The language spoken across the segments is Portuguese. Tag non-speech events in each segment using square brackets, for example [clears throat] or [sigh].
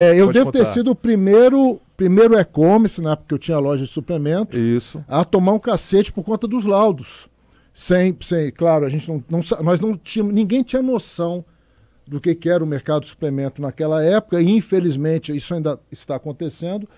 É, eu Pode devo contar. ter sido o primeiro, primeiro e-commerce, né, porque eu tinha loja de suplemento, Isso. a tomar um cacete por conta dos laudos. Sem, sem claro, a gente não, não nós não tínhamos, ninguém tinha noção do que, que era o mercado de suplemento naquela época, e infelizmente isso ainda está acontecendo.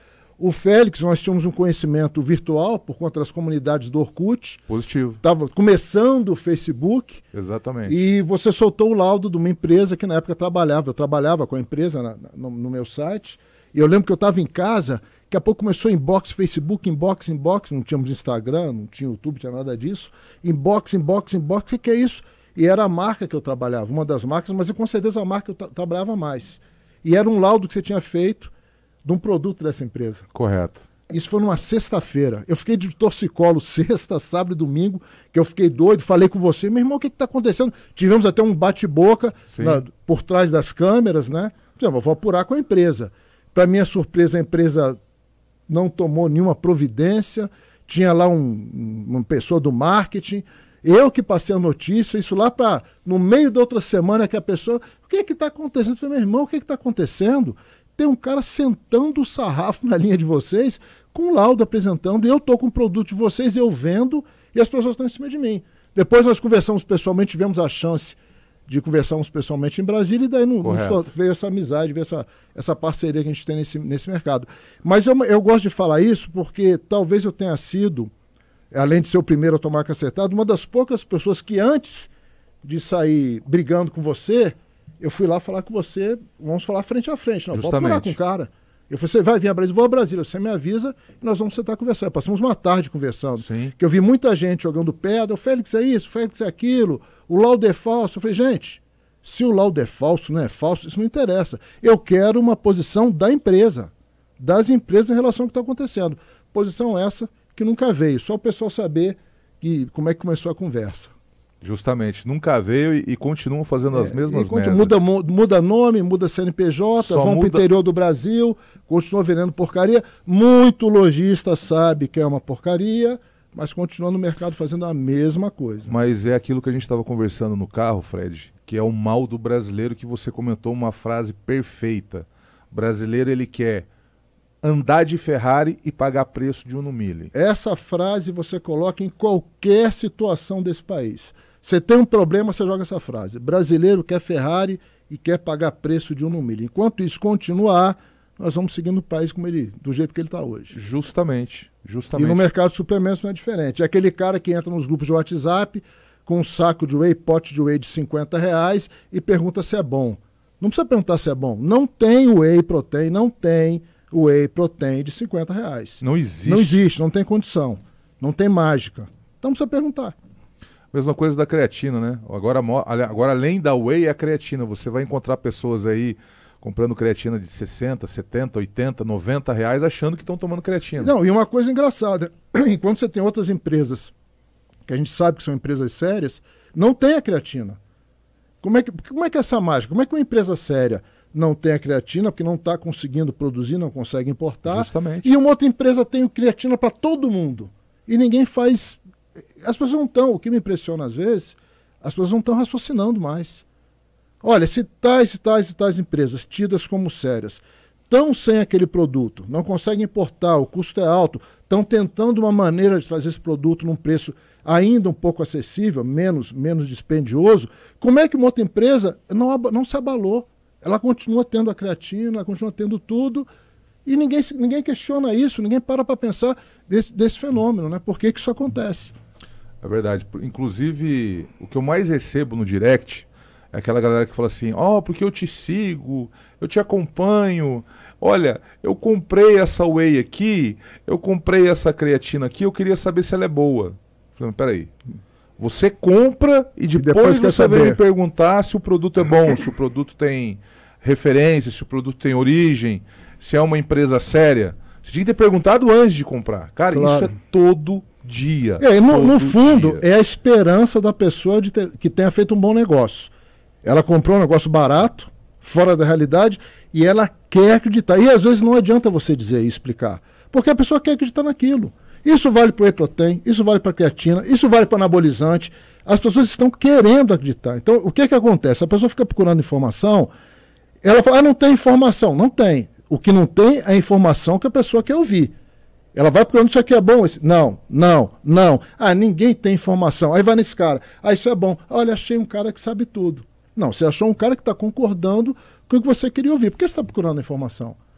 O Félix, nós tínhamos um conhecimento virtual por conta das comunidades do Orkut. Positivo. Estava começando o Facebook. Exatamente. E você soltou o laudo de uma empresa que na época trabalhava. Eu trabalhava com a empresa na, no, no, meu site. E eu lembro que eu estava em casa, que a pouco começou inbox, Facebook, inbox, inbox. Não tínhamos Instagram, não tinha YouTube, não tinha nada disso. Inbox, inbox, inbox. O que, que é isso? E era a marca que eu trabalhava, uma das marcas, mas eu, com certeza a marca que eu trabalhava mais. E era um laudo que você tinha feito de um produto dessa empresa. Correto. Isso foi numa sexta-feira. Eu fiquei de torcicolo [laughs] sexta, sábado e domingo, que eu fiquei doido, falei com você, meu irmão, o que está acontecendo? Tivemos até um bate-boca por trás das câmeras, né? eu vou apurar com a empresa. Para minha surpresa, a empresa não tomou nenhuma providência, tinha lá um, uma pessoa do marketing, eu que passei a notícia, isso lá para no meio da outra semana que a pessoa, o que é que está acontecendo? Eu falei, meu irmão, o que é que está acontecendo? tem um cara sentando o sarrafo na linha de vocês, com laudo apresentando, eu estou com o produto de vocês, eu vendo, e as pessoas estão em cima de mim. Depois nós conversamos pessoalmente, tivemos a chance de conversarmos pessoalmente em Brasília, e daí no, no, veio essa amizade, veio essa, essa parceria que a gente tem nesse, nesse mercado. Mas eu, eu gosto de falar isso porque talvez eu tenha sido, além de ser o primeiro a tomar cacetado, uma das poucas pessoas que antes de sair brigando com você, eu fui lá falar com você, vamos falar frente a frente. Não, Justamente. vou falar com o cara. Eu falei, você vai vir a Brasília? Vou a Brasília, você me avisa e nós vamos sentar conversando. Passamos uma tarde conversando. Sim. Que eu vi muita gente jogando pedra, o Félix é isso, o Félix é aquilo, o laudo é falso. Eu falei, gente, se o laudo é falso, não é falso, isso não interessa. Eu quero uma posição da empresa, das empresas em relação ao que está acontecendo. Posição essa que nunca veio, só o pessoal saber que, como é que começou a conversa. Justamente, nunca veio e, e continuam fazendo é, as mesmas coisas. Muda, muda nome, muda CNPJ, Só vão muda... para o interior do Brasil, continua vendendo porcaria. Muito lojista sabe que é uma porcaria, mas continua no mercado fazendo a mesma coisa. Mas é aquilo que a gente estava conversando no carro, Fred, que é o mal do brasileiro que você comentou uma frase perfeita. O brasileiro ele quer andar de Ferrari e pagar preço de um no milho. Essa frase você coloca em qualquer situação desse país. Você tem um problema, você joga essa frase. Brasileiro quer Ferrari e quer pagar preço de um no milho. Enquanto isso continuar, nós vamos seguindo o país como ele, do jeito que ele está hoje. Justamente, justamente. E no mercado de suplementos não é diferente. É aquele cara que entra nos grupos de WhatsApp com um saco de whey, pote de whey de 50 reais e pergunta se é bom. Não precisa perguntar se é bom. Não tem whey protein, não tem whey protein de 50 reais. Não existe. Não existe, não tem condição. Não tem mágica. Então precisa perguntar. Mesma coisa da creatina, né? Agora, agora além da whey é a creatina. Você vai encontrar pessoas aí comprando creatina de 60, 70, 80, 90 reais achando que estão tomando creatina. Não, e uma coisa engraçada, [clears throat] enquanto você tem outras empresas que a gente sabe que são empresas sérias, não tem a creatina. Como é que, como é, que é essa mágica? Como é que uma empresa séria não tem a creatina porque não está conseguindo produzir, não consegue importar? Justamente. E uma outra empresa tem o creatina para todo mundo. E ninguém faz as pessoas não estão, o que me impressiona às vezes, as pessoas não estão raciocinando mais. Olha, se tais e tais e tais empresas, tidas como sérias, estão sem aquele produto, não conseguem importar, o custo é alto, estão tentando uma maneira de trazer esse produto num preço ainda um pouco acessível, menos, menos dispendioso, como é que uma outra empresa não, não se abalou? Ela continua tendo a creatina, ela continua tendo tudo, e ninguém, ninguém questiona isso, ninguém para para pensar desse, desse fenômeno, né? por que, que isso acontece. É verdade. Inclusive, o que eu mais recebo no direct é aquela galera que fala assim: ó, oh, porque eu te sigo, eu te acompanho. Olha, eu comprei essa whey aqui, eu comprei essa creatina aqui, eu queria saber se ela é boa. Falei, peraí. Você compra e depois, e depois você saber. vem me perguntar se o produto é bom, se o produto tem referência, se o produto tem origem, se é uma empresa séria. Você tinha que ter perguntado antes de comprar. Cara, claro. isso é todo dia. É, no, no fundo, dia. é a esperança da pessoa de ter, que tenha feito um bom negócio. Ela comprou um negócio barato, fora da realidade, e ela quer acreditar. E às vezes não adianta você dizer e explicar, porque a pessoa quer acreditar naquilo. Isso vale para o Eprotein, isso vale para a creatina, isso vale para anabolizante. As pessoas estão querendo acreditar. Então, o que, que acontece? A pessoa fica procurando informação, ela fala, ah, não tem informação. Não tem. O que não tem é a informação que a pessoa quer ouvir. Ela vai procurando isso aqui é bom. Não, não, não. Ah, ninguém tem informação. Aí vai nesse cara. Ah, isso é bom. Olha, achei um cara que sabe tudo. Não, você achou um cara que está concordando com o que você queria ouvir. Por que você está procurando informação?